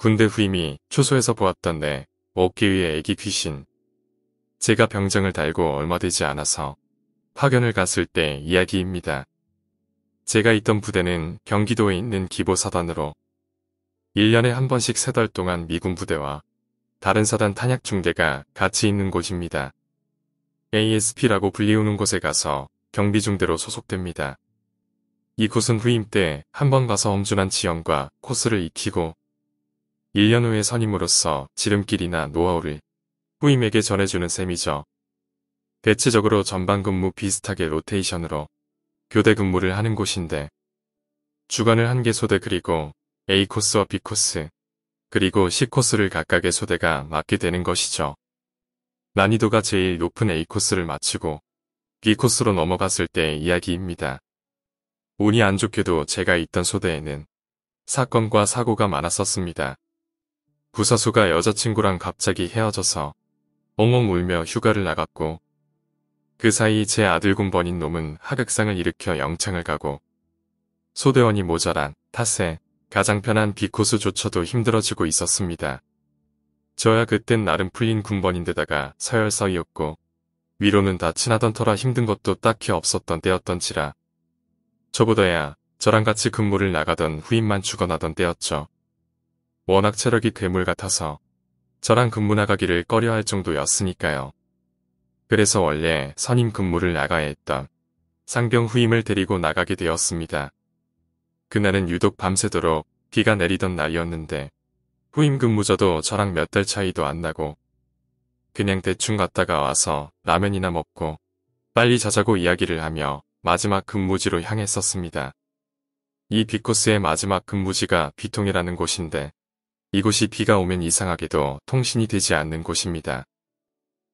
군대 후임이 초소에서 보았던데 먹기 위해 애기 귀신. 제가 병장을 달고 얼마 되지 않아서 파견을 갔을 때 이야기입니다. 제가 있던 부대는 경기도에 있는 기보사단으로 1년에 한 번씩 세 달 동안 미군 부대와 다른 사단 탄약 중대가 같이 있는 곳입니다. ASP라고 불리우는 곳에 가서 경비 중대로 소속됩니다. 이곳은 후임 때 한 번 가서 엄준한 지형과 코스를 익히고 1년 후에 선임으로서 지름길이나 노하우를 후임에게 전해주는 셈이죠. 대체적으로 전방 근무 비슷하게 로테이션으로 교대 근무를 하는 곳인데 주간을 한 개 소대 그리고 A코스와 B코스 그리고 C코스를 각각의 소대가 맡게 되는 것이죠. 난이도가 제일 높은 A코스를 마치고 B코스로 넘어갔을 때의 이야기입니다. 운이 안 좋게도 제가 있던 소대에는 사건과 사고가 많았었습니다. 부사수가 여자친구랑 갑자기 헤어져서 엉엉 울며 휴가를 나갔고 그 사이 제 아들 군번인 놈은 하극상을 일으켜 영창을 가고 소대원이 모자란 탓에 가장 편한 비코스조차도 힘들어지고 있었습니다. 저야 그땐 나름 풀린 군번인데다가 서열서이었고 위로는 다 친하던 터라 힘든 것도 딱히 없었던 때였던지라 저보다야 저랑 같이 근무를 나가던 후임만 죽어나던 때였죠. 워낙 체력이 괴물 같아서 저랑 근무 나가기를 꺼려 할 정도였으니까요. 그래서 원래 선임 근무를 나가야 했던 상병 후임을 데리고 나가게 되었습니다. 그날은 유독 밤새도록 비가 내리던 날이었는데 후임 근무자도 저랑 몇 달 차이도 안 나고 그냥 대충 갔다가 와서 라면이나 먹고 빨리 자자고 이야기를 하며 마지막 근무지로 향했었습니다. 이 비코스의 마지막 근무지가 비통이라는 곳인데 이곳이 비가 오면 이상하게도 통신이 되지 않는 곳입니다.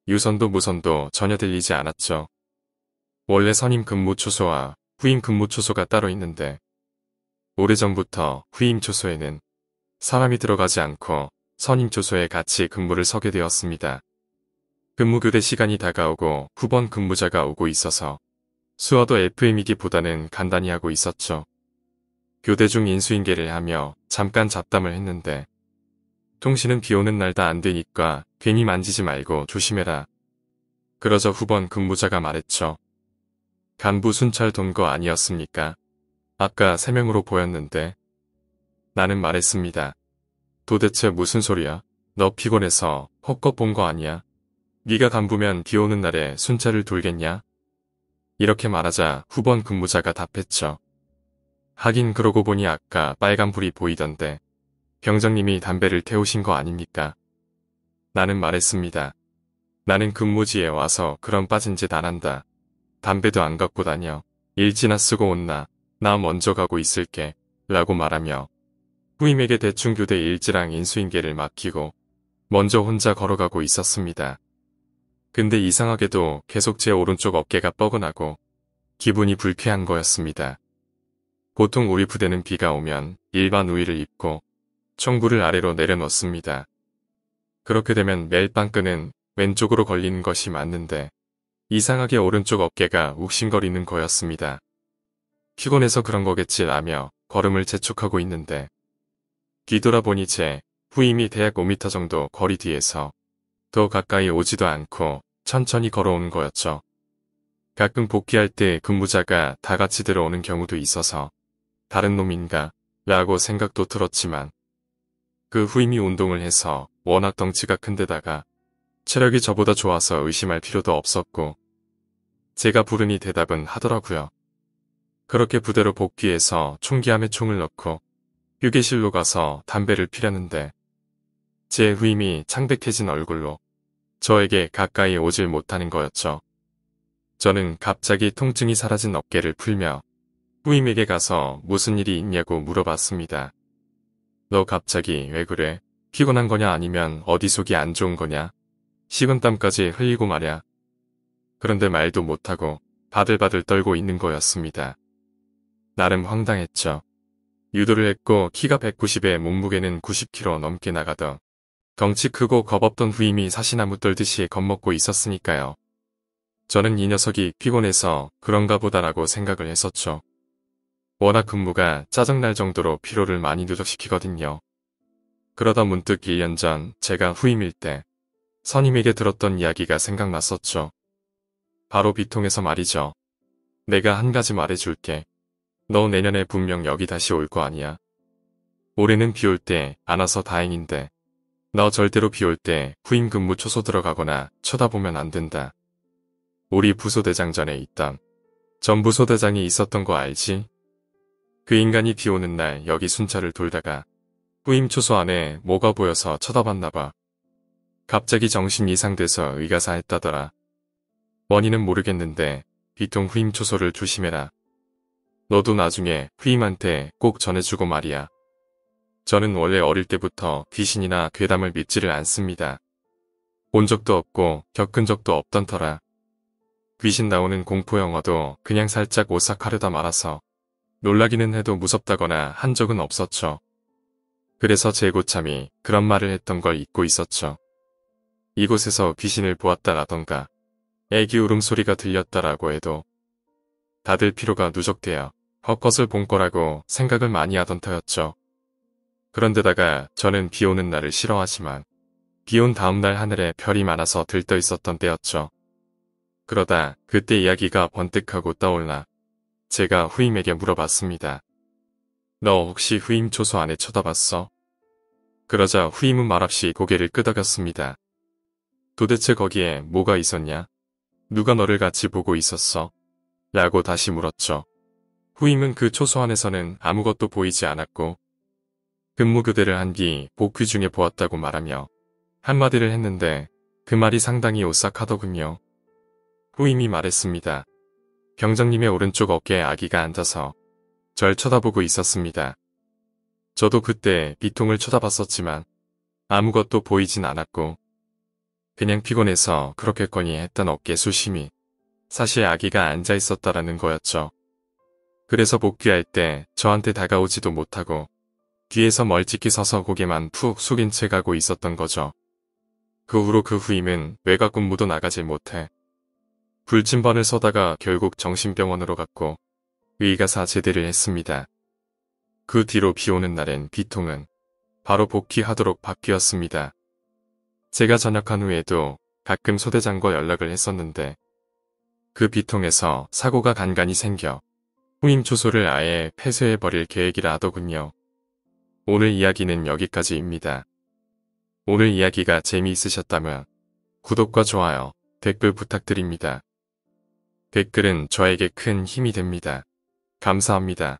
유선도 무선도 전혀 들리지 않았죠. 원래 선임 근무 초소와 후임 근무 초소가 따로 있는데 오래전부터 후임 초소에는 사람이 들어가지 않고 선임 초소에 같이 근무를 서게 되었습니다. 근무 교대 시간이 다가오고 후번 근무자가 오고 있어서 수어도 FM이기보다는 간단히 하고 있었죠. 교대 중 인수인계를 하며 잠깐 잡담을 했는데 통신은 비오는 날 다 안 되니까 괜히 만지지 말고 조심해라. 그러자 후번 근무자가 말했죠. 간부 순찰 돈 거 아니었습니까? 아까 세명으로 보였는데. 나는 말했습니다. 도대체 무슨 소리야? 너 피곤해서 헛것 본 거 아니야? 네가 간부면 비 오는 날에 순찰을 돌겠냐? 이렇게 말하자 후번 근무자가 답했죠. 하긴 그러고 보니 아까 빨간불이 보이던데. 병장님이 담배를 태우신 거 아닙니까? 나는 말했습니다. 나는 근무지에 와서 그런 빠진 짓 안 한다. 담배도 안 갖고 다녀. 일지나 쓰고 온나. 나 먼저 가고 있을게. 라고 말하며 후임에게 대충 교대 일지랑 인수인계를 맡기고 먼저 혼자 걸어가고 있었습니다. 근데 이상하게도 계속 제 오른쪽 어깨가 뻐근하고 기분이 불쾌한 거였습니다. 보통 우리 부대는 비가 오면 일반 우위를 입고 청구를 아래로 내려놓습니다. 그렇게 되면 멜빵끈은 왼쪽으로 걸리는 것이 맞는데 이상하게 오른쪽 어깨가 욱신거리는 거였습니다. 피곤해서 그런 거겠지라며 걸음을 재촉하고 있는데 뒤돌아보니 제 후임이 대략 5m 정도 거리 뒤에서 더 가까이 오지도 않고 천천히 걸어오는 거였죠. 가끔 복귀할 때 근무자가 다 같이 들어오는 경우도 있어서 다른 놈인가 라고 생각도 들었지만 그 후임이 운동을 해서 워낙 덩치가 큰데다가 체력이 저보다 좋아서 의심할 필요도 없었고 제가 부르니 대답은 하더라고요. 그렇게 부대로 복귀해서 총기함에 총을 넣고 휴게실로 가서 담배를 피려는데 제 후임이 창백해진 얼굴로 저에게 가까이 오질 못하는 거였죠. 저는 갑자기 통증이 사라진 어깨를 풀며 후임에게 가서 무슨 일이 있냐고 물어봤습니다. 너 갑자기 왜 그래? 피곤한 거냐 아니면 어디 속이 안 좋은 거냐? 식은땀까지 흘리고 말야. 그런데 말도 못하고 바들바들 떨고 있는 거였습니다. 나름 황당했죠. 유도를 했고 키가 190에 몸무게는 90kg 넘게 나가던 덩치 크고 겁없던 후임이 사시나무 떨듯이 겁먹고 있었으니까요. 저는 이 녀석이 피곤해서 그런가 보다라고 생각을 했었죠. 워낙 근무가 짜증날 정도로 피로를 많이 누적시키거든요. 그러다 문득 1년 전 제가 후임일 때 선임에게 들었던 이야기가 생각났었죠. 바로 비통에서 말이죠. 내가 한 가지 말해줄게. 너 내년에 분명 여기 다시 올 거 아니야. 올해는 비올 때 안 와서 다행인데 너 절대로 비올 때 후임 근무 초소 들어가거나 쳐다보면 안 된다. 우리 부소대장 전에 있던 전 부소대장이 있었던 거 알지? 그 인간이 비 오는 날 여기 순찰을 돌다가 후임 초소 안에 뭐가 보여서 쳐다봤나봐. 갑자기 정신 이상돼서 의가사 했다더라. 원인은 모르겠는데 비통 후임 초소를 조심해라. 너도 나중에 후임한테 꼭 전해주고 말이야. 저는 원래 어릴 때부터 귀신이나 괴담을 믿지를 않습니다. 본 적도 없고 겪은 적도 없던 터라. 귀신 나오는 공포 영화도 그냥 살짝 오싹하려다 말아서 놀라기는 해도 무섭다거나 한 적은 없었죠. 그래서 제고참이 그런 말을 했던 걸 잊고 있었죠. 이곳에서 귀신을 보았다라던가 애기 울음소리가 들렸다라고 해도 다들 피로가 누적되어 헛것을 본 거라고 생각을 많이 하던 터였죠. 그런데다가 저는 비 오는 날을 싫어하지만 비 온 다음날 하늘에 별이 많아서 들떠 있었던 때였죠. 그러다 그때 이야기가 번뜩하고 떠올라 제가 후임에게 물어봤습니다. 너 혹시 후임 초소 안에 쳐다봤어? 그러자 후임은 말없이 고개를 끄덕였습니다. 도대체 거기에 뭐가 있었냐? 누가 너를 같이 보고 있었어? 라고 다시 물었죠. 후임은 그 초소 안에서는 아무것도 보이지 않았고 근무교대를 한 뒤 복귀 중에 보았다고 말하며 한마디를 했는데 그 말이 상당히 오싹하더군요. 후임이 말했습니다. 병장님의 오른쪽 어깨에 아기가 앉아서 절 쳐다보고 있었습니다. 저도 그때 비통을 쳐다봤었지만 아무것도 보이진 않았고 그냥 피곤해서 그렇게거니 했던 어깨 수심이 사실 아기가 앉아 있었다라는 거였죠. 그래서 복귀할 때 저한테 다가오지도 못하고 뒤에서 멀찍이 서서 고개만 푹 숙인 채 가고 있었던 거죠. 그 후로 그 후임은 외곽 근무도 나가질 못해 불침번을 서다가 결국 정신병원으로 갔고 의가사 제대를 했습니다. 그 뒤로 비오는 날엔 비통은 바로 복귀하도록 바뀌었습니다. 제가 전역한 후에도 가끔 소대장과 연락을 했었는데 그 비통에서 사고가 간간히 생겨 후임 초소를 아예 폐쇄해버릴 계획이라 하더군요. 오늘 이야기는 여기까지입니다. 오늘 이야기가 재미있으셨다면 구독과 좋아요, 댓글 부탁드립니다. 댓글은 저에게 큰 힘이 됩니다. 감사합니다.